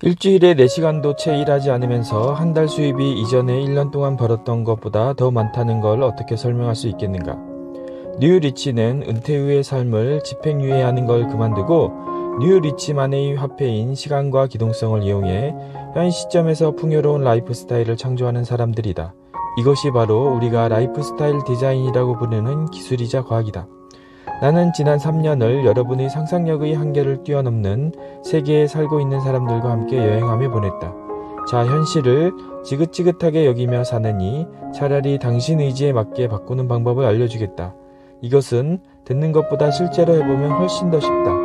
일주일에 4시간도 채 일하지 않으면서 한 달 수입이 이전에 1년 동안 벌었던 것보다 더 많다는 걸 어떻게 설명할 수 있겠는가? 뉴 리치는 은퇴 후의 삶을 집행유예하는 걸 그만두고 뉴 리치만의 화폐인 시간과 기동성을 이용해 현 시점에서 풍요로운 라이프 스타일을 창조하는 사람들이다. 이것이 바로 우리가 라이프 스타일 디자인이라고 부르는 기술이자 과학이다. 나는 지난 3년을 여러분의 상상력의 한계를 뛰어넘는 세계에 살고 있는 사람들과 함께 여행하며 보냈다. 자, 현실을 지긋지긋하게 여기며 사느니 차라리 당신 의지에 맞게 바꾸는 방법을 알려주겠다. 이것은 듣는 것보다 실제로 해보면 훨씬 더 쉽다.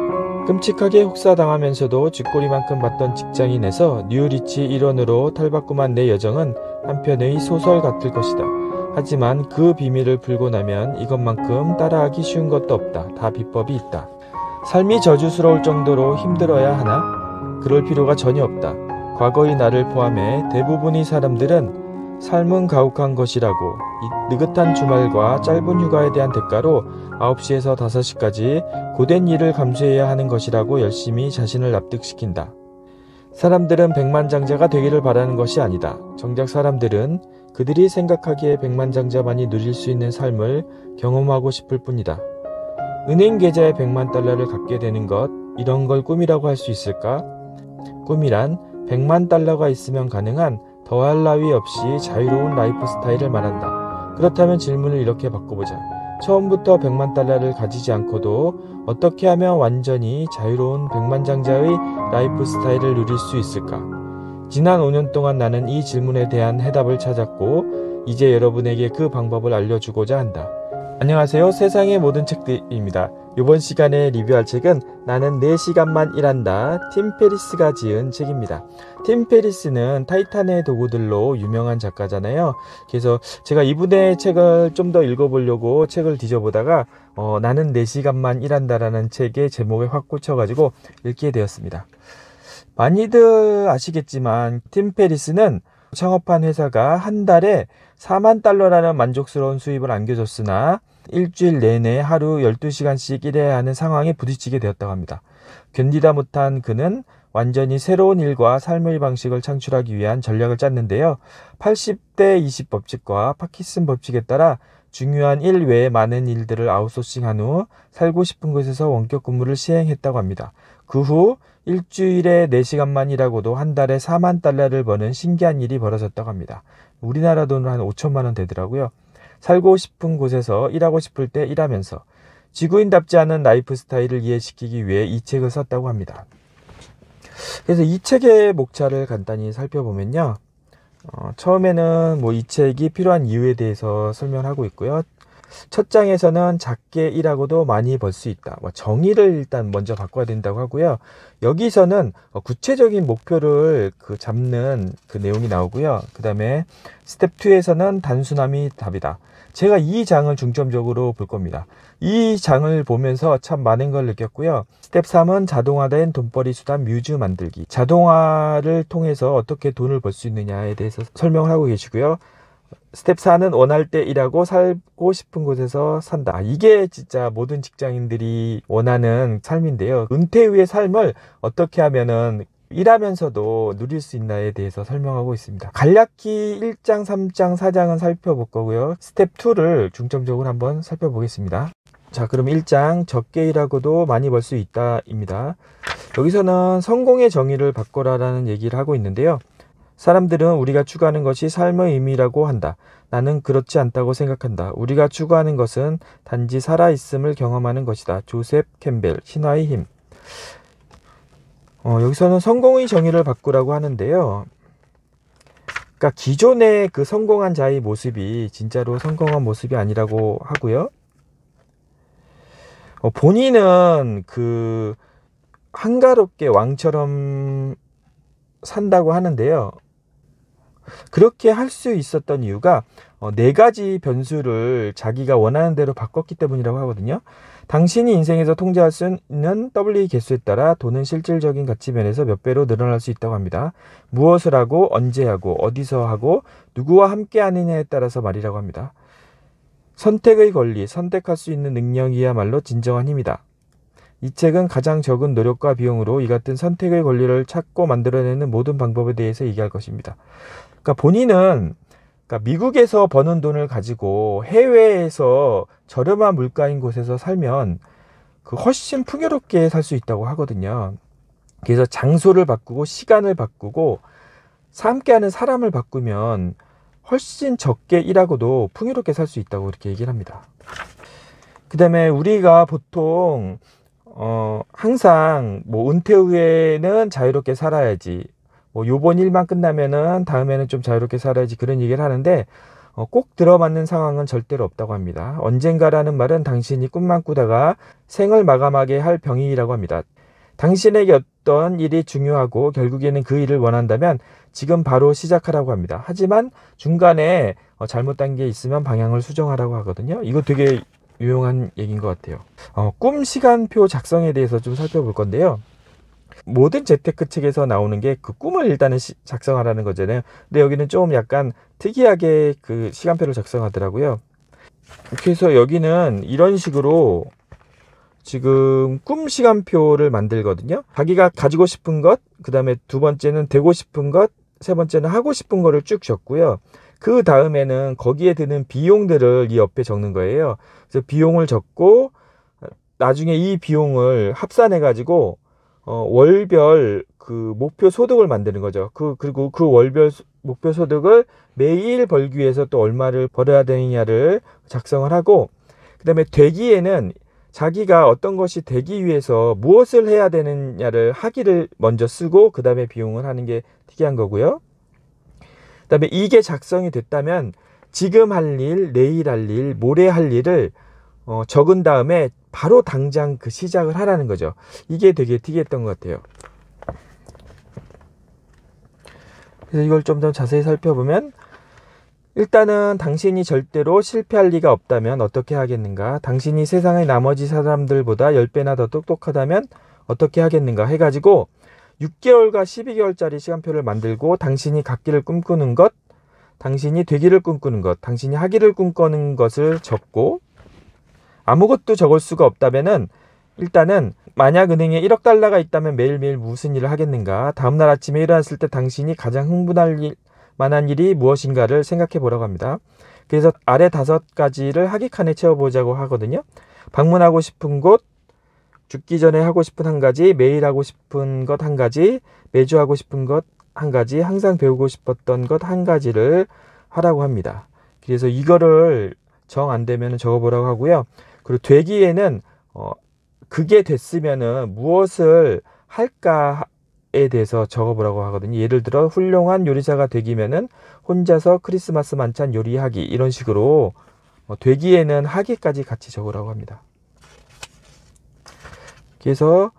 끔찍하게 혹사당하면서도 쥐꼬리만큼 받던 직장인에서 뉴리치 일원으로 탈바꿈한 내 여정은 한편의 소설 같을 것이다. 하지만 그 비밀을 풀고 나면 이것만큼 따라하기 쉬운 것도 없다. 다 비법이 있다. 삶이 저주스러울 정도로 힘들어야 하나? 그럴 필요가 전혀 없다. 과거의 나를 포함해 대부분의 사람들은 삶은 가혹한 것이라고 느긋한 주말과 짧은 휴가에 대한 대가로 9시에서 5시까지 고된 일을 감수해야 하는 것이라고 열심히 자신을 납득시킨다. 사람들은 백만장자가 되기를 바라는 것이 아니다. 정작 사람들은 그들이 생각하기에 백만장자만이 누릴 수 있는 삶을 경험하고 싶을 뿐이다. 은행 계좌에 100만 달러를 갖게 되는 것, 이런 걸 꿈이라고 할 수 있을까? 꿈이란 100만 달러가 있으면 가능한 더할 나위 없이 자유로운 라이프 스타일을 말한다. 그렇다면 질문을 이렇게 바꿔보자. 처음부터 100만 달러를 가지지 않고도 어떻게 하면 완전히 자유로운 백만장자의 라이프 스타일을 누릴 수 있을까? 지난 5년 동안 나는 이 질문에 대한 해답을 찾았고 이제 여러분에게 그 방법을 알려주고자 한다. 안녕하세요. 세상의 모든 책들입니다. 이번 시간에 리뷰할 책은 나는 4시간만 일한다. 팀 페리스가 지은 책입니다. 팀 페리스는 타이탄의 도구들로 유명한 작가잖아요. 그래서 제가 이분의 책을 좀 더 읽어보려고 책을 뒤져보다가 어, 나는 4시간만 일한다라는 책의 제목에 확 꽂혀가지고 읽게 되었습니다. 많이들 아시겠지만 팀 페리스는 창업한 회사가 한 달에 4만 달러라는 만족스러운 수입을 안겨줬으나 일주일 내내 하루 12시간씩 일해야 하는 상황에 부딪히게 되었다고 합니다. 견디다 못한 그는 완전히 새로운 일과 삶의 방식을 창출하기 위한 전략을 짰는데요. 80대 20 법칙과 파키슨 법칙에 따라 중요한 일 외에 많은 일들을 아웃소싱한 후 살고 싶은 곳에서 원격 근무를 시행했다고 합니다. 그후 일주일에 4시간만 일하고도 한 달에 4만 달러를 버는 신기한 일이 벌어졌다고 합니다. 우리나라 돈으로 한 5천만 원 되더라고요. 살고 싶은 곳에서 일하고 싶을 때 일하면서 지구인답지 않은 라이프 스타일을 이해시키기 위해 이 책을 썼다고 합니다. 그래서 이 책의 목차를 간단히 살펴보면요. 어, 처음에는 뭐 이 책이 필요한 이유에 대해서 설명하고 있고요. 첫 장에서는 작게 일하고도 많이 벌 수 있다. 뭐 정의를 일단 먼저 바꿔야 된다고 하고요. 여기서는 어, 구체적인 목표를 그 잡는 그 내용이 나오고요. 그 다음에 스텝 2에서는 단순함이 답이다. 제가 이 장을 중점적으로 볼 겁니다. 이 장을 보면서 참 많은 걸 느꼈고요. 스텝 3은 자동화된 돈벌이 수단 뮤즈 만들기. 자동화를 통해서 어떻게 돈을 벌 수 있느냐에 대해서 설명을 하고 계시고요. 스텝 4는 원할 때 일하고 살고 싶은 곳에서 산다. 이게 진짜 모든 직장인들이 원하는 삶인데요. 은퇴 후의 삶을 어떻게 하면은 일하면서도 누릴 수 있나에 대해서 설명하고 있습니다. 간략히 1장, 3장, 4장은 살펴볼 거고요. 스텝 2를 중점적으로 한번 살펴보겠습니다. 자, 그럼 1장 적게 일하고도 많이 벌 수 있다입니다. 여기서는 성공의 정의를 바꿔라라는 얘기를 하고 있는데요. 사람들은 우리가 추구하는 것이 삶의 의미라고 한다. 나는 그렇지 않다고 생각한다. 우리가 추구하는 것은 단지 살아있음을 경험하는 것이다. 조셉 캠벨, 신화의 힘. 어, 여기서는 성공의 정의를 바꾸라고 하는데요. 그러니까 기존의 그 성공한 자의 모습이 진짜로 성공한 모습이 아니라고 하고요. 어, 본인은 그 한가롭게 왕처럼 산다고 하는데요. 그렇게 할 수 있었던 이유가 어, 네 가지 변수를 자기가 원하는 대로 바꿨기 때문이라고 하거든요. 당신이 인생에서 통제할 수 있는 w e 개수에 따라 돈은 실질적인 가치 면에서 몇 배로 늘어날 수 있다고 합니다. 무엇을 하고 언제 하고 어디서 하고 누구와 함께 하느냐에 따라서 말이라고 합니다. 선택의 권리, 선택할 수 있는 능력이야말로 진정한 힘이다. 이 책은 가장 적은 노력과 비용으로 이 같은 선택의 권리를 찾고 만들어내는 모든 방법에 대해서 얘기할 것입니다. 그러니까 본인은 그러니까 미국에서 버는 돈을 가지고 해외에서 저렴한 물가인 곳에서 살면 그 훨씬 풍요롭게 살 수 있다고 하거든요. 그래서 장소를 바꾸고 시간을 바꾸고 함께하는 사람을 바꾸면 훨씬 적게 일하고도 풍요롭게 살 수 있다고 이렇게 얘기를 합니다. 그 다음에 우리가 보통 어, 항상 뭐 은퇴 후에는 자유롭게 살아야지. 뭐 요번 일만 끝나면은 다음에는 좀 자유롭게 살아야지 그런 얘기를 하는데 어, 꼭 들어맞는 상황은 절대로 없다고 합니다. 언젠가라는 말은 당신이 꿈만 꾸다가 생을 마감하게 할 병이라고 합니다. 당신에게 어떤 일이 중요하고 결국에는 그 일을 원한다면 지금 바로 시작하라고 합니다. 하지만 중간에 어, 잘못된 게 있으면 방향을 수정하라고 하거든요. 이거 되게 유용한 얘기인 것 같아요. 어, 꿈 시간표 작성에 대해서 좀 살펴볼 건데요. 모든 재테크 책에서 나오는 게 그 꿈을 일단은 시, 작성하라는 거잖아요. 근데 여기는 좀 약간 특이하게 그 시간표를 작성하더라고요. 그래서 여기는 이런 식으로 지금 꿈 시간표를 만들거든요. 자기가 가지고 싶은 것, 그 다음에 두 번째는 되고 싶은 것, 세 번째는 하고 싶은 거를 쭉 적고요. 그 다음에는 거기에 드는 비용들을 이 옆에 적는 거예요. 그래서 비용을 적고 나중에 이 비용을 합산해 가지고 어, 월별 그 목표 소득을 만드는 거죠. 그 그리고 그 월별 목표 소득을 매일 벌기 위해서 또 얼마를 벌어야 되느냐를 작성을 하고 그다음에 되기에는 자기가 어떤 것이 되기 위해서 무엇을 해야 되느냐를 하기를 먼저 쓰고 그다음에 비용을 하는 게 특이한 거고요. 그다음에 이게 작성이 됐다면 지금 할 일, 내일 할 일, 모레 할 일을 어, 적은 다음에 바로 당장 그 시작을 하라는 거죠. 이게 되게 특이했던 것 같아요. 그래서 이걸 좀 더 자세히 살펴보면 일단은 당신이 절대로 실패할 리가 없다면 어떻게 하겠는가? 당신이 세상의 나머지 사람들보다 10배나 더 똑똑하다면 어떻게 하겠는가? 해가지고 6개월과 12개월짜리 시간표를 만들고 당신이 갖기를 꿈꾸는 것, 당신이 되기를 꿈꾸는 것, 당신이 하기를 꿈꾸는 것을 적고 아무것도 적을 수가 없다면은 일단은 만약 은행에 1억 달러가 있다면 매일매일 무슨 일을 하겠는가? 다음날 아침에 일어났을 때 당신이 가장 흥분할 일, 만한 일이 무엇인가를 생각해 보라고 합니다. 그래서 아래 다섯 가지를 하객칸에 채워보자고 하거든요. 방문하고 싶은 곳, 죽기 전에 하고 싶은 한 가지, 매일 하고 싶은 것 한 가지, 매주 하고 싶은 것 한 가지, 항상 배우고 싶었던 것 한 가지를 하라고 합니다. 그래서 이거를 정 안 되면 적어보라고 하고요. 그리고 되기에는 어, 그게 됐으면은 무엇을 할까에 대해서 적어보라고 하거든요. 예를 들어 훌륭한 요리사가 되기면은 혼자서 크리스마스 만찬 요리하기 이런 식으로 어, 되기에는 하기까지 같이 적으라고 합니다. 그래서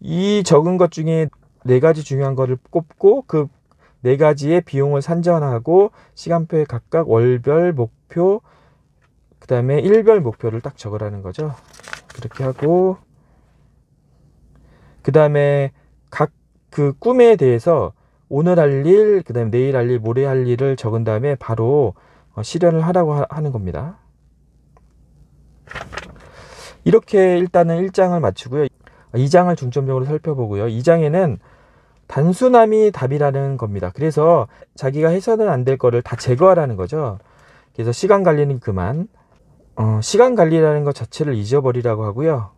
이 적은 것 중에 네 가지 중요한 거를 꼽고 그 네 가지의 비용을 산전하고 시간표에 각각 월별 목표 그 다음에 일별 목표를 딱 적으라는 거죠. 그렇게 하고 그 다음에 각 그 꿈에 대해서 오늘 할 일, 그 다음에 내일 할 일, 모레 할 일을 적은 다음에 바로 어, 실현을 하라고 하는 겁니다. 이렇게 일단은 1장을 마치고요. 2장을 중점적으로 살펴보고요. 2장에는 단순함이 답이라는 겁니다. 그래서 자기가 해서는 안 될 거를 다 제거하라는 거죠. 그래서 시간 관리는 그만. 어, 시간 관리라는 것 자체를 잊어버리라고 하고요.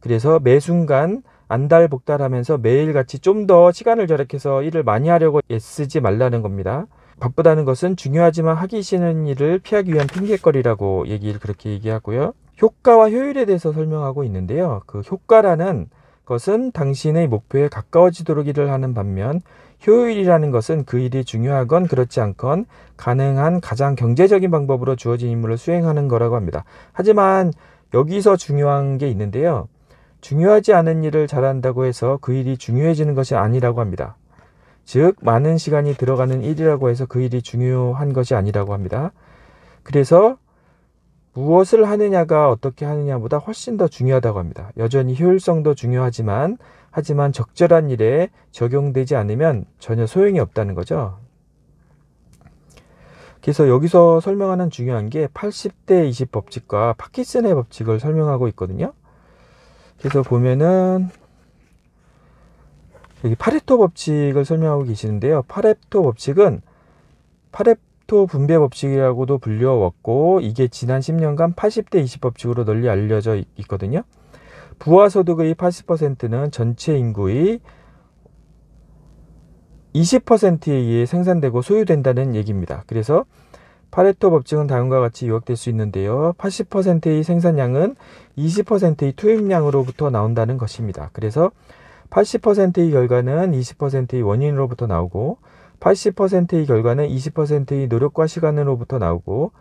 그래서 매 순간 안달복달하면서 매일같이 좀 더 시간을 절약해서 일을 많이 하려고 애쓰지 말라는 겁니다. 바쁘다는 것은 중요하지만 하기 싫은 일을 피하기 위한 핑계거리라고 얘기를 그렇게 얘기하고요. 효과와 효율에 대해서 설명하고 있는데요. 그 효과라는 것은 당신의 목표에 가까워지도록 일을 하는 반면 효율이라는 것은 그 일이 중요하건 그렇지 않건 가능한 가장 경제적인 방법으로 주어진 임무를 수행하는 거라고 합니다. 하지만 여기서 중요한 게 있는데요. 중요하지 않은 일을 잘한다고 해서 그 일이 중요해지는 것이 아니라고 합니다. 즉, 많은 시간이 들어가는 일이라고 해서 그 일이 중요한 것이 아니라고 합니다. 그래서 무엇을 하느냐가 어떻게 하느냐보다 훨씬 더 중요하다고 합니다. 여전히 효율성도 중요하지만 하지만 적절한 일에 적용되지 않으면 전혀 소용이 없다는 거죠. 그래서 여기서 설명하는 중요한 게 80대 20 법칙과 파키슨의 법칙을 설명하고 있거든요. 그래서 보면은 여기 파레토 법칙을 설명하고 계시는데요. 파레토 법칙은 파레 캡토 분배 법칙이라고도 불려왔고 이게 지난 10년간 80대 20 법칙으로 널리 알려져 있거든요. 부하 소득의 80%는 전체 인구의 20%에 의해 생산되고 소유된다는 얘기입니다. 그래서 파레토 법칙은 다음과 같이 요약될 수 있는데요. 80%의 생산량은 20%의 투입량으로부터 나온다는 것입니다. 그래서 80%의 결과는 20%의 원인으로부터 나오고 80%의 결과는 20%의 노력과 시간으로부터 나오고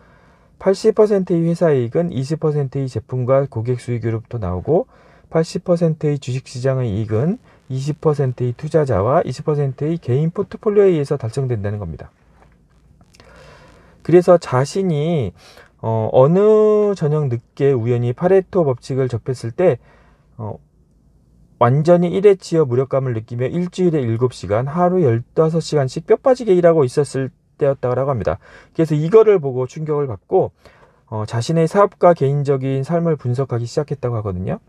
80%의 회사 이익은 20%의 제품과 고객 수익으로부터 나오고 80%의 주식시장의 이익은 20%의 투자자와 20%의 개인 포트폴리오에 의해서 달성된다는 겁니다. 그래서 자신이 어, 어느 저녁 늦게 우연히 파레토 법칙을 접했을 때 어, 완전히 일에치여 무력감을 느끼며 일주일에 7시간, 하루 15시간씩 뼈 빠지게 일하고 있었을 때였다고 합니다. 그래서 이거를 보고 충격을 받고 어, 자신의 사업과 개인적인 삶을 분석하기 시작했다고 하거든요.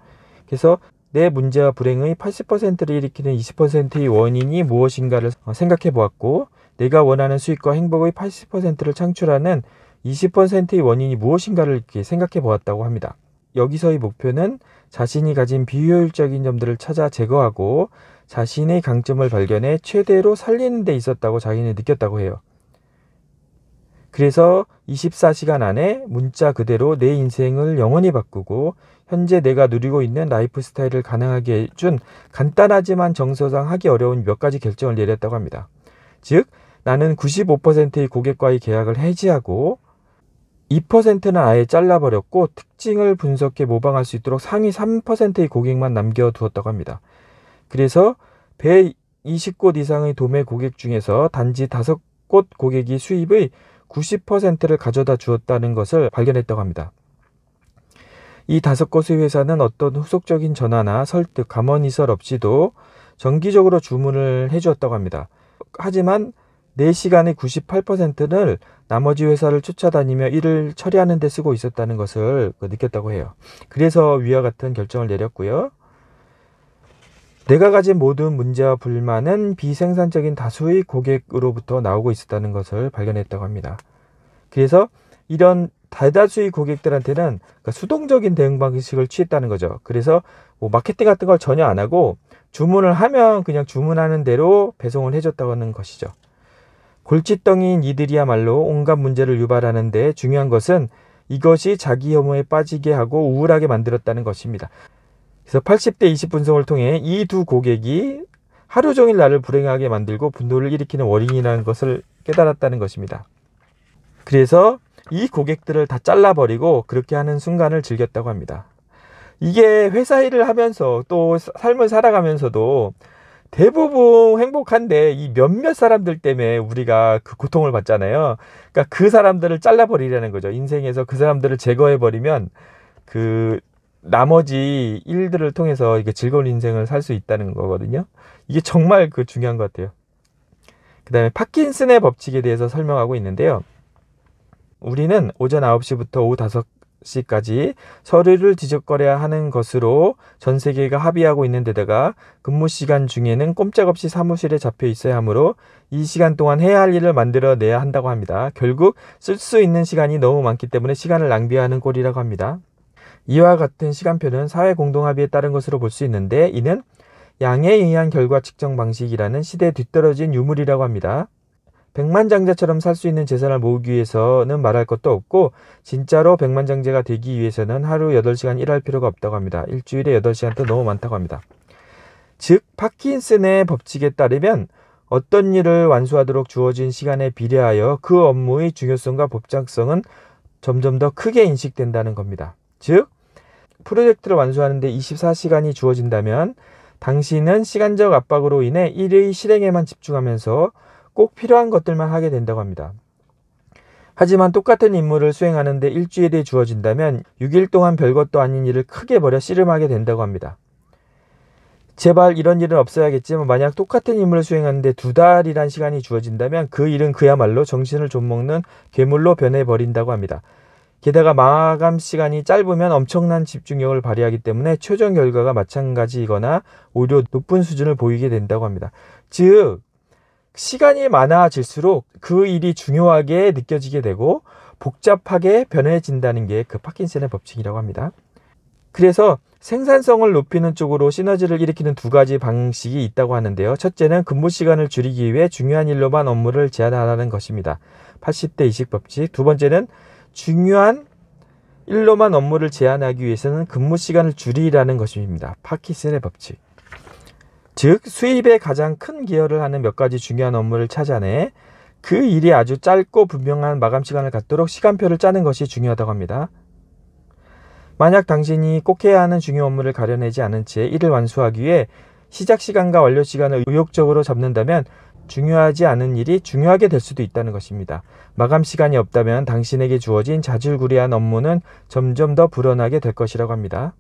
그래서 내 문제와 불행의 80%를 일으키는 20%의 원인이 무엇인가를 어, 생각해 보았고 내가 원하는 수익과 행복의 80%를 창출하는 20%의 원인이 무엇인가를 이렇게 생각해 보았다고 합니다. 여기서의 목표는 자신이 가진 비효율적인 점들을 찾아 제거하고 자신의 강점을 발견해 최대로 살리는 데 있었다고 자기는 느꼈다고 해요. 그래서 24시간 안에 문자 그대로 내 인생을 영원히 바꾸고 현재 내가 누리고 있는 라이프 스타일을 가능하게 해준 간단하지만 정서상 하기 어려운 몇 가지 결정을 내렸다고 합니다. 즉, 나는 95%의 고객과의 계약을 해지하고 2%는 아예 잘라버렸고 특징을 분석해 모방할 수 있도록 상위 3%의 고객만 남겨두었다고 합니다. 그래서 1 20곳 이상의 도매 고객 중에서 단지 5곳 고객이 수입의 90%를 가져다 주었다는 것을 발견했다고 합니다. 이 다섯 곳의 회사는 어떤 후속적인 전화나 설득, 감언이설 없이도 정기적으로 주문을 해주었다고 합니다. 하지만 4시간의 98%를 나머지 회사를 쫓아다니며 일을 처리하는 데 쓰고 있었다는 것을 그 느꼈다고 해요. 그래서 위와 같은 결정을 내렸고요. 내가 가진 모든 문제와 불만은 비생산적인 다수의 고객으로부터 나오고 있었다는 것을 발견했다고 합니다. 그래서 이런 대다수의 고객들한테는 그 수동적인 대응 방식을 취했다는 거죠. 그래서 뭐 마케팅 같은 걸 전혀 안 하고 주문을 하면 그냥 주문하는 대로 배송을 해줬다는 고하 것이죠. 골칫덩이인 이들이야말로 온갖 문제를 유발하는데 중요한 것은 이것이 자기 혐오에 빠지게 하고 우울하게 만들었다는 것입니다. 그래서 80대 20 분석을 통해 이 두 고객이 하루 종일 나를 불행하게 만들고 분노를 일으키는 원인이라는 것을 깨달았다는 것입니다. 그래서 이 고객들을 다 잘라버리고 그렇게 하는 순간을 즐겼다고 합니다. 이게 회사 일을 하면서 또 삶을 살아가면서도 대부분 행복한데 이 몇몇 사람들 때문에 우리가 그 고통을 받잖아요. 그러니까 그 사람들을 잘라버리라는 거죠. 인생에서 그 사람들을 제거해버리면 그 나머지 일들을 통해서 이게 즐거운 인생을 살 수 있다는 거거든요. 이게 정말 그 중요한 것 같아요. 그 다음에 파킨슨의 법칙에 대해서 설명하고 있는데요. 우리는 오전 9시부터 오후 5, 시까지 서류를 뒤적거려야 하는 것으로 전 세계가 합의하고 있는 데다가 근무 시간 중에는 꼼짝없이 사무실에 잡혀 있어야 하므로 이 시간 동안 해야 할 일을 만들어내야 한다고 합니다. 결국 쓸 수 있는 시간이 너무 많기 때문에 시간을 낭비하는 꼴이라고 합니다. 이와 같은 시간표는 사회 공동합의에 따른 것으로 볼 수 있는데 이는 양에 의한 결과 측정 방식이라는 시대에 뒤떨어진 유물이라고 합니다. 백만장자처럼 살 수 있는 재산을 모으기 위해서는 말할 것도 없고 진짜로 백만장자가 되기 위해서는 하루 여덟 시간 일할 필요가 없다고 합니다. 일주일에 여덟 시간도 너무 많다고 합니다. 즉 파킨슨의 법칙에 따르면 어떤 일을 완수하도록 주어진 시간에 비례하여 그 업무의 중요성과 법장성은 점점 더 크게 인식된다는 겁니다. 즉 프로젝트를 완수하는데 24시간이 주어진다면 당신은 시간적 압박으로 인해 일의 실행에만 집중하면서 꼭 필요한 것들만 하게 된다고 합니다. 하지만 똑같은 임무를 수행하는데 일주일이 주어진다면 6일 동안 별것도 아닌 일을 크게 버려 씨름하게 된다고 합니다. 제발 이런 일은 없어야겠지만 만약 똑같은 임무를 수행하는데 두 달이란 시간이 주어진다면 그 일은 그야말로 정신을 좀 먹는 괴물로 변해버린다고 합니다. 게다가 마감 시간이 짧으면 엄청난 집중력을 발휘하기 때문에 최종 결과가 마찬가지이거나 오히려 높은 수준을 보이게 된다고 합니다. 즉, 시간이 많아질수록 그 일이 중요하게 느껴지게 되고 복잡하게 변해진다는 게 그 파킨슨의 법칙이라고 합니다. 그래서 생산성을 높이는 쪽으로 시너지를 일으키는 두 가지 방식이 있다고 하는데요. 첫째는 근무 시간을 줄이기 위해 중요한 일로만 업무를 제한하라는 것입니다. 80대 20 법칙. 두 번째는 중요한 일로만 업무를 제한하기 위해서는 근무 시간을 줄이라는 것입니다. 파킨슨의 법칙. 즉 수입에 가장 큰 기여를 하는 몇 가지 중요한 업무를 찾아내 그 일이 아주 짧고 분명한 마감 시간을 갖도록 시간표를 짜는 것이 중요하다고 합니다. 만약 당신이 꼭 해야 하는 중요 한 업무를 가려내지 않은 채 이를 완수하기 위해 시작 시간과 완료 시간을 의욕적으로 잡는다면 중요하지 않은 일이 중요하게 될 수도 있다는 것입니다. 마감 시간이 없다면 당신에게 주어진 자질구레한 업무는 점점 더 불어나게 될 것이라고 합니다.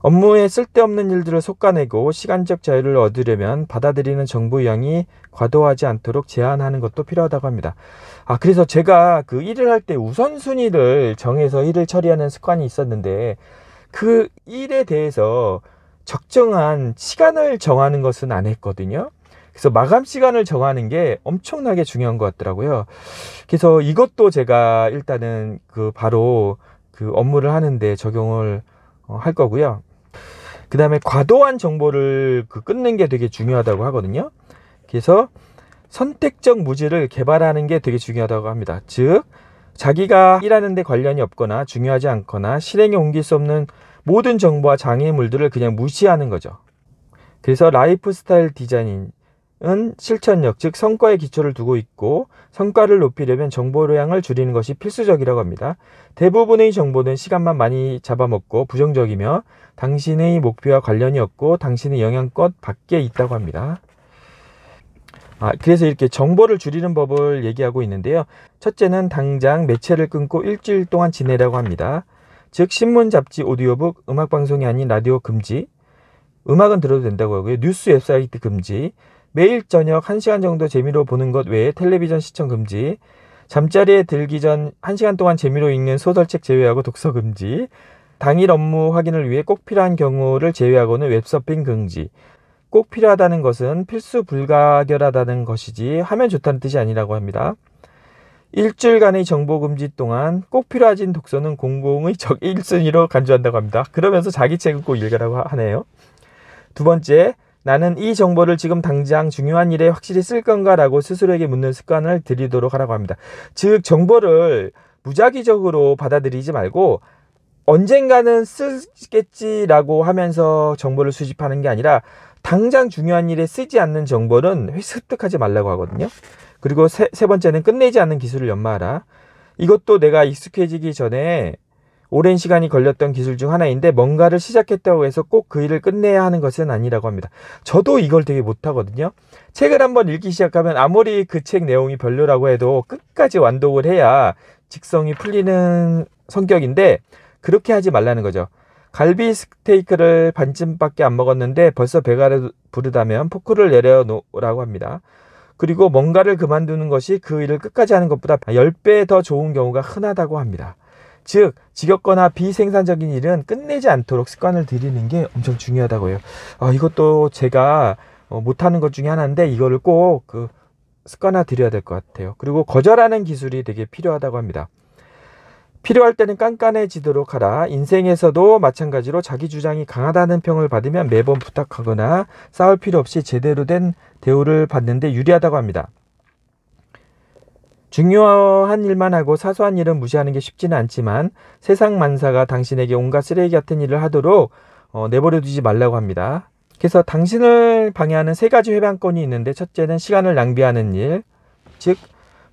업무에 쓸데없는 일들을 솎아내고 시간적 자유를 얻으려면 받아들이는 정보 양이 과도하지 않도록 제한하는 것도 필요하다고 합니다. 아, 그래서 제가 그 일을 할 때 우선순위를 정해서 일을 처리하는 습관이 있었는데 그 일에 대해서 적정한 시간을 정하는 것은 안 했거든요. 그래서 마감 시간을 정하는 게 엄청나게 중요한 것 같더라고요. 그래서 이것도 제가 일단은 그 바로 그 업무를 하는데 적용을 어, 할 거고요. 그 다음에 과도한 정보를 그 끊는 게 되게 중요하다고 하거든요. 그래서 선택적 무지를 개발하는 게 되게 중요하다고 합니다. 즉, 자기가 일하는 데 관련이 없거나 중요하지 않거나 실행에 옮길 수 없는 모든 정보와 장애물들을 그냥 무시하는 거죠. 그래서 라이프 스타일 디자인, 은 실천력, 즉 성과의 기초를 두고 있고 성과를 높이려면 정보량을 줄이는 것이 필수적이라고 합니다. 대부분의 정보는 시간만 많이 잡아먹고 부정적이며 당신의 목표와 관련이 없고 당신의 영향권 밖에 있다고 합니다. 아, 그래서 이렇게 정보를 줄이는 법을 얘기하고 있는데요. 첫째는 당장 매체를 끊고 일주일 동안 지내라고 합니다. 즉 신문, 잡지, 오디오북, 음악 방송이 아닌 라디오 금지, 음악은 들어도 된다고 하고요. 뉴스 웹사이트 금지, 매일 저녁 1시간 정도 재미로 보는 것 외에 텔레비전 시청 금지, 잠자리에 들기 전 1시간 동안 재미로 읽는 소설책 제외하고 독서 금지, 당일 업무 확인을 위해 꼭 필요한 경우를 제외하고는 웹서핑 금지. 꼭 필요하다는 것은 필수 불가결하다는 것이지 하면 좋다는 뜻이 아니라고 합니다. 일주일간의 정보 금지 동안 꼭 필요하진 독서는 공공의 적 1순위로 간주한다고 합니다. 그러면서 자기 책을꼭 읽으라고 하네요. 두 번째, 나는 이 정보를 지금 당장 중요한 일에 확실히 쓸 건가라고 스스로에게 묻는 습관을 들이도록 하라고 합니다. 즉 정보를 무작위적으로 받아들이지 말고 언젠가는 쓰겠지라고 하면서 정보를 수집하는 게 아니라 당장 중요한 일에 쓰지 않는 정보는 습득하지 말라고 하거든요. 그리고 세, 세 번째는 끝내지 않는 기술을 연마하라. 이것도 내가 익숙해지기 전에 오랜 시간이 걸렸던 기술 중 하나인데 뭔가를 시작했다고 해서 꼭 그 일을 끝내야 하는 것은 아니라고 합니다. 저도 이걸 되게 못하거든요. 책을 한번 읽기 시작하면 아무리 그 책 내용이 별로라고 해도 끝까지 완독을 해야 직성이 풀리는 성격인데 그렇게 하지 말라는 거죠. 갈비 스테이크를 반쯤밖에 안 먹었는데 벌써 배가 부르다면 포크를 내려놓으라고 합니다. 그리고 뭔가를 그만두는 것이 그 일을 끝까지 하는 것보다 10배 더 좋은 경우가 흔하다고 합니다. 즉 지겹거나 비생산적인 일은 끝내지 않도록 습관을 들이는 게 엄청 중요하다고 해요. 어, 이것도 제가 어, 못하는 것 중에 하나인데 이거를 꼭 그 습관화 드려야 될 것 같아요. 그리고 거절하는 기술이 되게 필요하다고 합니다. 필요할 때는 깐깐해지도록 하라. 인생에서도 마찬가지로 자기 주장이 강하다는 평을 받으면 매번 부탁하거나 싸울 필요 없이 제대로 된 대우를 받는데 유리하다고 합니다. 중요한 일만 하고 사소한 일은 무시하는 게 쉽지는 않지만 세상 만사가 당신에게 온갖 쓰레기 같은 일을 하도록 어, 내버려 두지 말라고 합니다. 그래서 당신을 방해하는 세 가지 회방권이 있는데 첫째는 시간을 낭비하는 일, 즉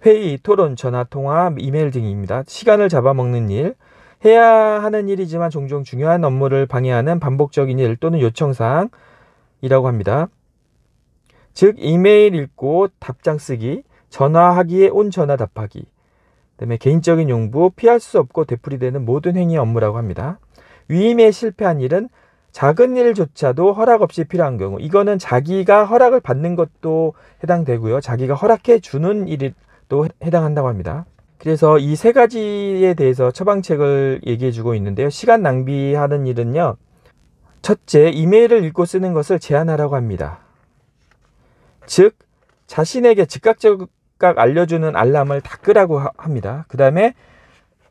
회의, 토론, 전화 통화, 이메일 등입니다. 시간을 잡아먹는 일, 해야 하는 일이지만 종종 중요한 업무를 방해하는 반복적인 일 또는 요청사항이라고 합니다. 즉 이메일 읽고 답장 쓰기, 전화하기에 온 전화 답하기. 그다음에 개인적인 용부, 피할 수 없고 되풀이되는 모든 행위 업무라고 합니다. 위임에 실패한 일은 작은 일조차도 허락 없이 필요한 경우 이거는 자기가 허락을 받는 것도 해당되고요. 자기가 허락해 주는 일도 해당한다고 합니다. 그래서 이 세 가지에 대해서 처방책을 얘기해 주고 있는데요. 시간 낭비하는 일은요. 첫째, 이메일을 읽고 쓰는 것을 제한하라고 합니다. 즉, 자신에게 즉각적 각각 알려주는 알람을 다 끄라고 합니다. 그 다음에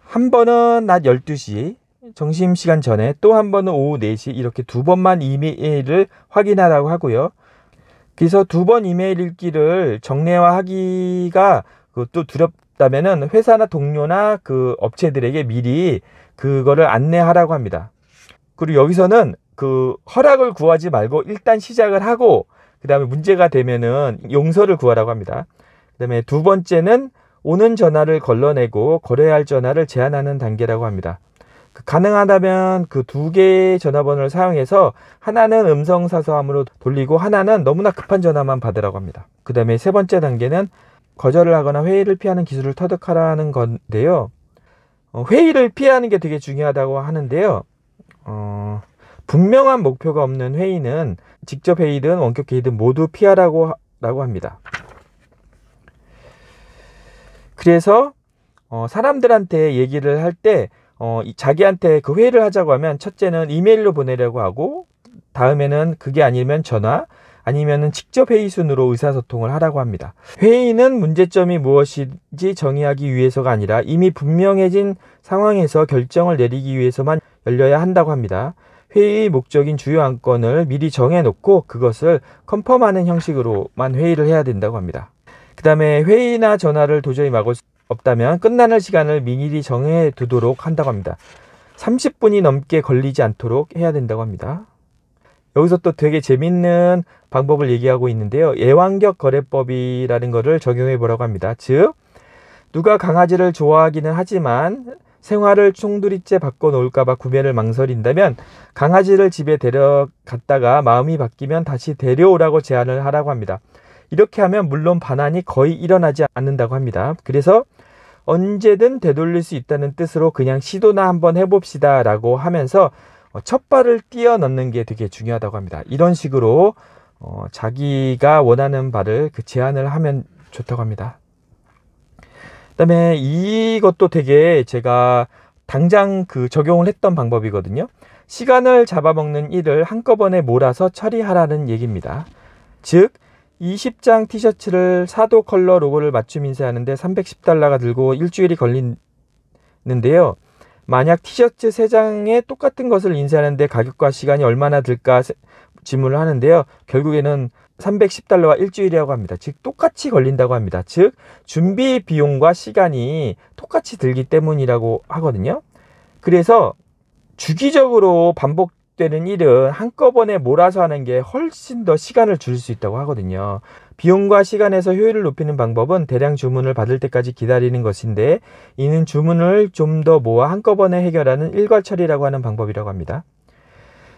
한 번은 낮 12시, 점심시간 전에 또 한 번은 오후 4시 이렇게 두 번만 이메일을 확인하라고 하고요. 그래서 두 번 이메일 읽기를 정례화하기가 그것도 두렵다면은 회사나 동료나 그 업체들에게 미리 그거를 안내하라고 합니다. 그리고 여기서는 그 허락을 구하지 말고 일단 시작을 하고 그 다음에 문제가 되면은 용서를 구하라고 합니다. 그다음에 두 번째는 오는 전화를 걸러내고 거래할 전화를 제한하는 단계라고 합니다. 그 가능하다면 그 두 개의 전화번호를 사용해서 하나는 음성 사서함으로 돌리고 하나는 너무나 급한 전화만 받으라고 합니다. 그 다음에 세 번째 단계는 거절을 하거나 회의를 피하는 기술을 터득하라는 건데요. 어, 회의를 피하는 게 되게 중요하다고 하는데요. 어, 분명한 목표가 없는 회의는 직접 회의든 원격 회의든 모두 피하라고 라고 합니다. 그래서 어, 사람들한테 얘기를 할때 어, 자기한테 그 회의를 하자고 하면 첫째는 이메일로 보내려고 하고 다음에는 그게 아니면 전화 아니면은 직접 회의 순으로 의사소통을 하라고 합니다. 회의는 문제점이 무엇인지 정의하기 위해서가 아니라 이미 분명해진 상황에서 결정을 내리기 위해서만 열려야 한다고 합니다. 회의 목적인 주요 안건을 미리 정해놓고 그것을 컨펌하는 형식으로만 회의를 해야 된다고 합니다. 그 다음에 회의나 전화를 도저히 막을 수 없다면 끝나는 시간을 미리 정해 두도록 한다고 합니다. 30분이 넘게 걸리지 않도록 해야 된다고 합니다. 여기서 또 되게 재밌는 방법을 얘기하고 있는데요. 예완격 거래법이라는 것을 적용해 보라고 합니다. 즉, 누가 강아지를 좋아하기는 하지만 생활을 총두리째 바꿔놓을까봐 구매를 망설인다면 강아지를 집에 데려갔다가 마음이 바뀌면 다시 데려오라고 제안을 하라고 합니다. 이렇게 하면 물론 반환이 거의 일어나지 않는다고 합니다. 그래서 언제든 되돌릴 수 있다는 뜻으로 그냥 시도나 한번 해봅시다 라고 하면서 어, 첫 발을 뛰어 넣는 게 되게 중요하다고 합니다. 이런 식으로 어, 자기가 원하는 바를 그 제안을 하면 좋다고 합니다. 그 다음에 이것도 되게 제가 당장 그 적용을 했던 방법이거든요. 시간을 잡아먹는 일을 한꺼번에 몰아서 처리하라는 얘기입니다. 즉, 20장 티셔츠를 사도 컬러 로고를 맞춤 인쇄하는데 310달러가 들고 일주일이 걸리는데요. 만약 티셔츠 3장에 똑같은 것을 인쇄하는데 가격과 시간이 얼마나 들까 질문을 하는데요. 결국에는 310달러와 일주일이라고 합니다. 즉 똑같이 걸린다고 합니다. 즉 준비 비용과 시간이 똑같이 들기 때문이라고 하거든요. 그래서 주기적으로 반복 되는 일은 한꺼번에 몰아서 하는 게 훨씬 더 시간을 줄일 수 있다고 하거든요. 비용과 시간에서 효율을 높이는 방법은 대량 주문을 받을 때까지 기다리는 것인데 이는 주문을 좀 더 모아 한꺼번에 해결하는 일괄 처리라고 하는 방법이라고 합니다.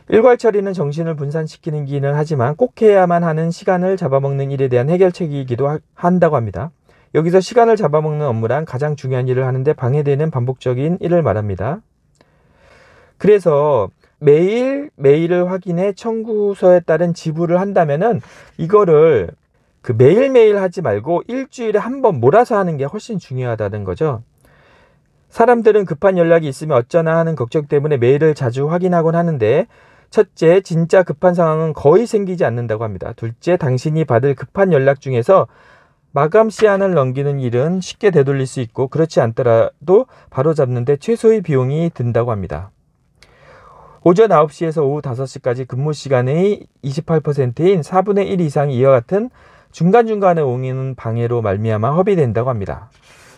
일괄 처리는 정신을 분산시키는 기는 하지만 꼭 해야만 하는 시간을 잡아먹는 일에 대한 해결책이기도 한다고 합니다. 여기서 시간을 잡아먹는 업무란 가장 중요한 일을 하는데 방해되는 반복적인 일을 말합니다. 그래서 매일 매일을 확인해 청구서에 따른 지불을 한다면은 이거를 그 매일매일 하지 말고 일주일에 한 번 몰아서 하는 게 훨씬 중요하다는 거죠. 사람들은 급한 연락이 있으면 어쩌나 하는 걱정 때문에 메일을 자주 확인하곤 하는데 첫째, 진짜 급한 상황은 거의 생기지 않는다고 합니다. 둘째, 당신이 받을 급한 연락 중에서 마감 시한을 넘기는 일은 쉽게 되돌릴 수 있고 그렇지 않더라도 바로잡는데 최소의 비용이 든다고 합니다. 오전 9시에서 오후 5시까지 근무 시간의 28%인 4분의 1 이상 이와 같은 중간중간에 옹이는 방해로 말미암아 허비된다고 합니다.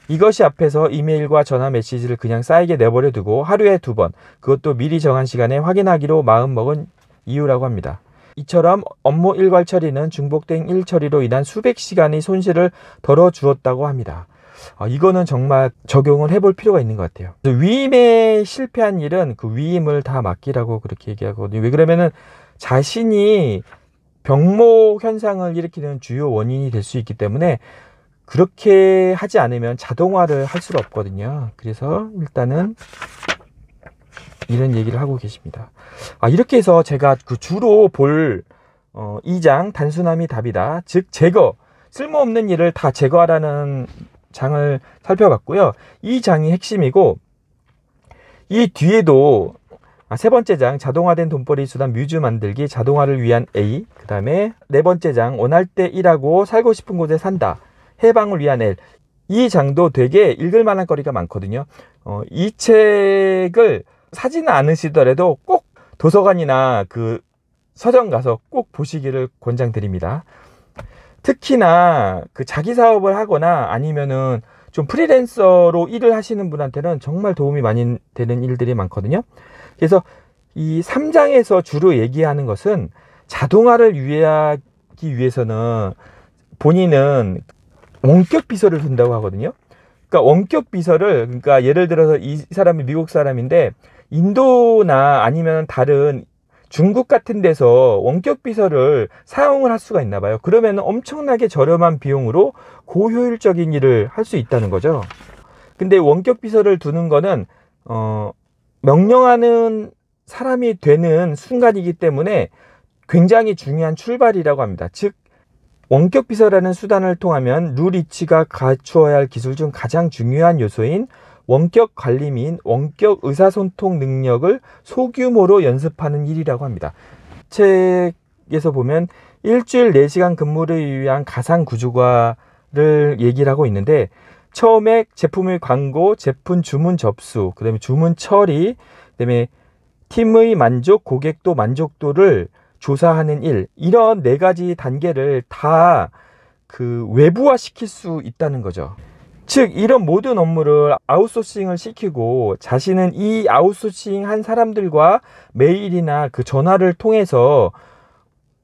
이것이 앞에서 이메일과 전화 메시지를 그냥 쌓이게 내버려 두고 하루에 두 번, 그것도 미리 정한 시간에 확인하기로 마음먹은 이유라고 합니다. 이처럼 업무 일괄 처리는 중복된 일 처리로 인한 수백 시간의 손실을 덜어 주었다고 합니다. 어, 이거는 정말 적용을 해볼 필요가 있는 것 같아요. 위임에 실패한 일은 그 위임을 다 맡기라고 그렇게 얘기하거든요. 왜 그러면은 자신이 병목 현상을 일으키는 주요 원인이 될 수 있기 때문에 그렇게 하지 않으면 자동화를 할 수가 없거든요. 그래서 일단은 이런 얘기를 하고 계십니다. 아, 이렇게 해서 제가 그 주로 볼 어, 2장 단순함이 답이다. 즉 제거 쓸모없는 일을 다 제거하라는 장을 살펴봤고요. 이 장이 핵심이고 이 뒤에도 아, 세 번째 장 자동화된 돈벌이 수단 뮤즈 만들기 자동화를 위한 A 그 다음에 네 번째 장 원할 때 일하고 살고 싶은 곳에 산다 해방을 위한 L 이 장도 되게 읽을 만한 거리가 많거든요 어, 이 책을 사지는 않으시더라도 꼭 도서관이나 그 서점 가서 꼭 보시기를 권장드립니다 특히나 그 자기 사업을 하거나 아니면은 좀 프리랜서로 일을 하시는 분한테는 정말 도움이 많이 되는 일들이 많거든요. 그래서 이 3장에서 주로 얘기하는 것은 자동화를 유예하기 위해서는 본인은 원격 비서를 둔다고 하거든요. 그러니까 원격 비서를 그러니까 예를 들어서 이 사람이 미국 사람인데 인도나 아니면 다른 중국 같은 데서 원격 비서를 사용을 할 수가 있나 봐요. 그러면 엄청나게 저렴한 비용으로 고효율적인 일을 할 수 있다는 거죠. 근데 원격 비서를 두는 거는 어, 명령하는 사람이 되는 순간이기 때문에 굉장히 중요한 출발이라고 합니다. 즉 원격 비서라는 수단을 통하면 룰 이치가 갖추어야 할 기술 중 가장 중요한 요소인 원격 관리및 원격 의사소통 능력을 소규모로 연습하는 일이라고 합니다. 책에서 보면 일주일 4시간 근무를 위한 가상 구조화를 얘기를 하고 있는데 처음에 제품의 광고, 제품 주문 접수, 그다음에 주문 처리, 그다음에 팀의 만족, 고객도 만족도를 조사하는 일 이런 네 가지 단계를 다 그 외부화 시킬 수 있다는 거죠. 즉 이런 모든 업무를 아웃소싱을 시키고 자신은 이 아웃소싱 한 사람들과 메일이나 그 전화를 통해서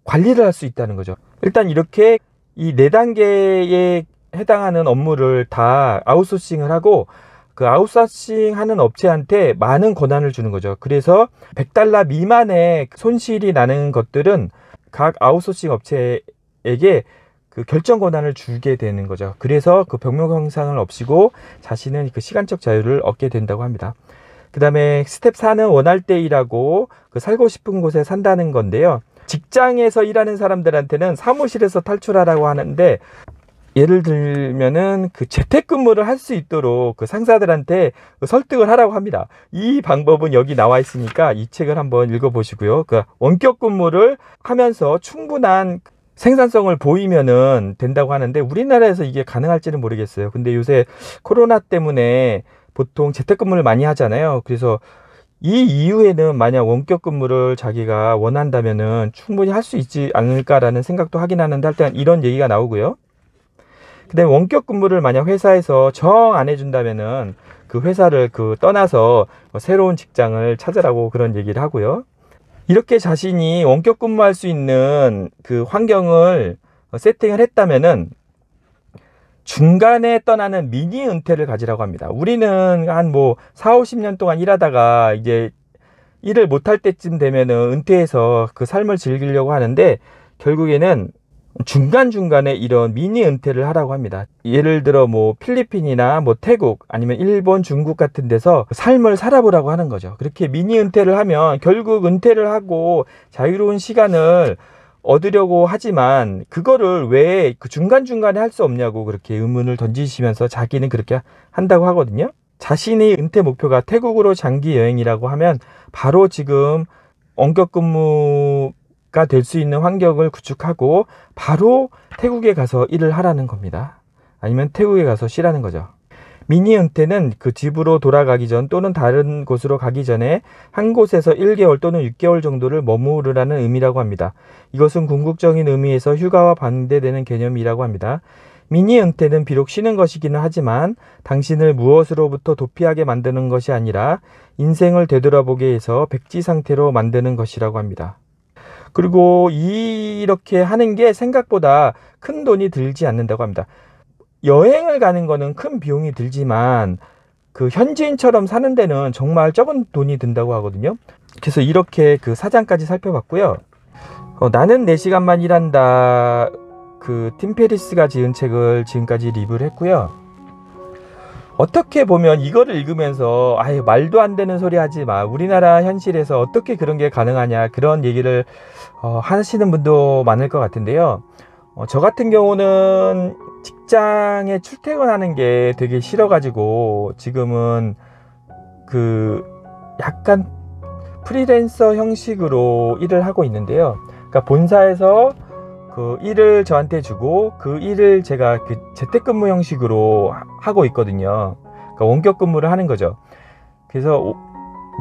관리를 할 수 있다는 거죠. 일단 이렇게 이 네 단계에 해당하는 업무를 다 아웃소싱을 하고 그 아웃소싱 하는 업체한테 많은 권한을 주는 거죠. 그래서 100달러 미만의 손실이 나는 것들은 각 아웃소싱 업체에게 그 결정 권한을 주게 되는 거죠. 그래서 그병명 형상을 없이고 자신은 그 시간적 자유를 얻게 된다고 합니다. 그 다음에 스텝 4는 원할 때 일하고 그 살고 싶은 곳에 산다는 건데요. 직장에서 일하는 사람들한테는 사무실에서 탈출하라고 하는데 예를 들면은 그 재택근무를 할 수 있도록 그 상사들한테 그 설득을 하라고 합니다. 이 방법은 여기 나와 있으니까 이 책을 한번 읽어보시고요. 그 원격 근무를 하면서 충분한 생산성을 보이면은 된다고 하는데 우리나라에서 이게 가능할지는 모르겠어요. 근데 요새 코로나 때문에 보통 재택근무를 많이 하잖아요. 그래서 이 이후에는 만약 원격 근무를 자기가 원한다면은 충분히 할 수 있지 않을까라는 생각도 하긴 하는데 일단 이런 얘기가 나오고요. 근데 원격 근무를 만약 회사에서 정 안 해준다면은 그 회사를 그 떠나서 새로운 직장을 찾으라고 그런 얘기를 하고요. 이렇게 자신이 원격 근무할 수 있는 그 환경을 세팅을 했다면은 중간에 떠나는 미니 은퇴를 가지라고 합니다. 우리는 한 뭐 4, 50년 동안 일하다가 이제 일을 못할 때쯤 되면은 은퇴해서 그 삶을 즐기려고 하는데 결국에는 중간중간에 이런 미니 은퇴를 하라고 합니다. 예를 들어 뭐 필리핀이나 뭐 태국 아니면 일본, 중국 같은 데서 삶을 살아보라고 하는 거죠. 그렇게 미니 은퇴를 하면 결국 은퇴를 하고 자유로운 시간을 얻으려고 하지만 그거를 왜 그 중간중간에 할 수 없냐고 그렇게 의문을 던지시면서 자기는 그렇게 한다고 하거든요. 자신의 은퇴 목표가 태국으로 장기 여행이라고 하면 바로 지금 원격 근무 가될수 있는 환경을 구축하고 바로 태국에 가서 일을 하라는 겁니다. 아니면 태국에 가서 쉬라는 거죠. 미니 은퇴는 그 집으로 돌아가기 전 또는 다른 곳으로 가기 전에 한 곳에서 1개월 또는 6개월 정도를 머무르라는 의미라고 합니다. 이것은 궁극적인 의미에서 휴가와 반대되는 개념이라고 합니다. 미니 은퇴는 비록 쉬는 것이기는 하지만 당신을 무엇으로부터 도피하게 만드는 것이 아니라 인생을 되돌아보게 해서 백지 상태로 만드는 것이라고 합니다. 그리고 이렇게 하는 게 생각보다 큰 돈이 들지 않는다고 합니다. 여행을 가는 거는 큰 비용이 들지만 그 현지인처럼 사는 데는 정말 적은 돈이 든다고 하거든요. 그래서 이렇게 그 사장까지 살펴봤고요. 어, 나는 4시간만 일한다. 그 팀페리스가 지은 책을 지금까지 리뷰를 했고요. 어떻게 보면 이거를 읽으면서 아예 말도 안 되는 소리 하지 마. 우리나라 현실에서 어떻게 그런 게 가능하냐. 그런 얘기를 어, 하시는 분도 많을 것 같은데요. 어, 저 같은 경우는 직장에 출퇴근하는 게 되게 싫어가지고 지금은 그 약간 프리랜서 형식으로 일을 하고 있는데요. 그러니까 본사에서 그 일을 저한테 주고 그 일을 제가 그 재택근무 형식으로 하고 있거든요. 그러니까 원격 근무를 하는 거죠. 그래서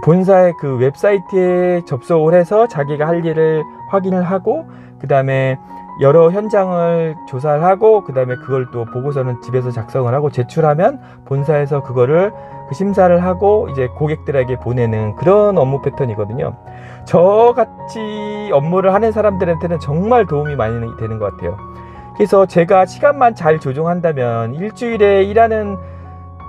본사의 그 웹사이트에 접속을 해서 자기가 할 일을 확인을 하고 그 다음에 여러 현장을 조사를 하고 그 다음에 그걸 또 보고서는 집에서 작성을 하고 제출하면 본사에서 그거를 그 심사를 하고 이제 고객들에게 보내는 그런 업무 패턴이거든요. 저같이 업무를 하는 사람들한테는 정말 도움이 많이 되는 것 같아요. 그래서 제가 시간만 잘 조정한다면 일주일에 일하는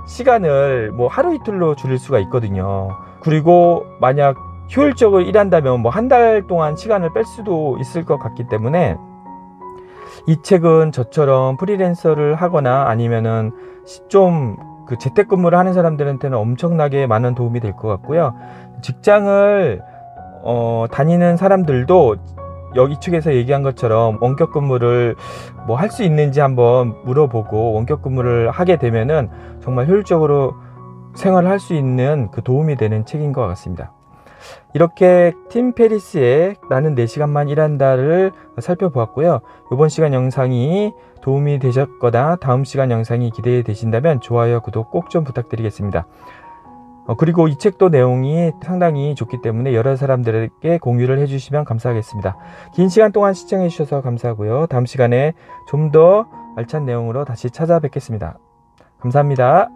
시간을 뭐 하루 이틀로 줄일 수가 있거든요. 그리고 만약 효율적으로 일한다면 뭐 한 달 동안 시간을 뺄 수도 있을 것 같기 때문에 이 책은 저처럼 프리랜서를 하거나 아니면은 좀 그 재택근무를 하는 사람들한테는 엄청나게 많은 도움이 될 것 같고요. 직장을 어, 다니는 사람들도 여기 측에서 얘기한 것처럼 원격 근무를 뭐 할 수 있는지 한번 물어보고 원격 근무를 하게 되면은 정말 효율적으로 생활을 할 수 있는 그 도움이 되는 책인 것 같습니다. 이렇게 팀 페리스의 나는 4시간만 일한다를 살펴보았고요. 이번 시간 영상이 도움이 되셨거나 다음 시간 영상이 기대되신다면 좋아요, 구독 꼭 좀 부탁드리겠습니다. 어, 그리고 이 책도 내용이 상당히 좋기 때문에 여러 사람들에게 공유를 해주시면 감사하겠습니다. 긴 시간 동안 시청해주셔서 감사하고요. 다음 시간에 좀 더 알찬 내용으로 다시 찾아뵙겠습니다. 감사합니다.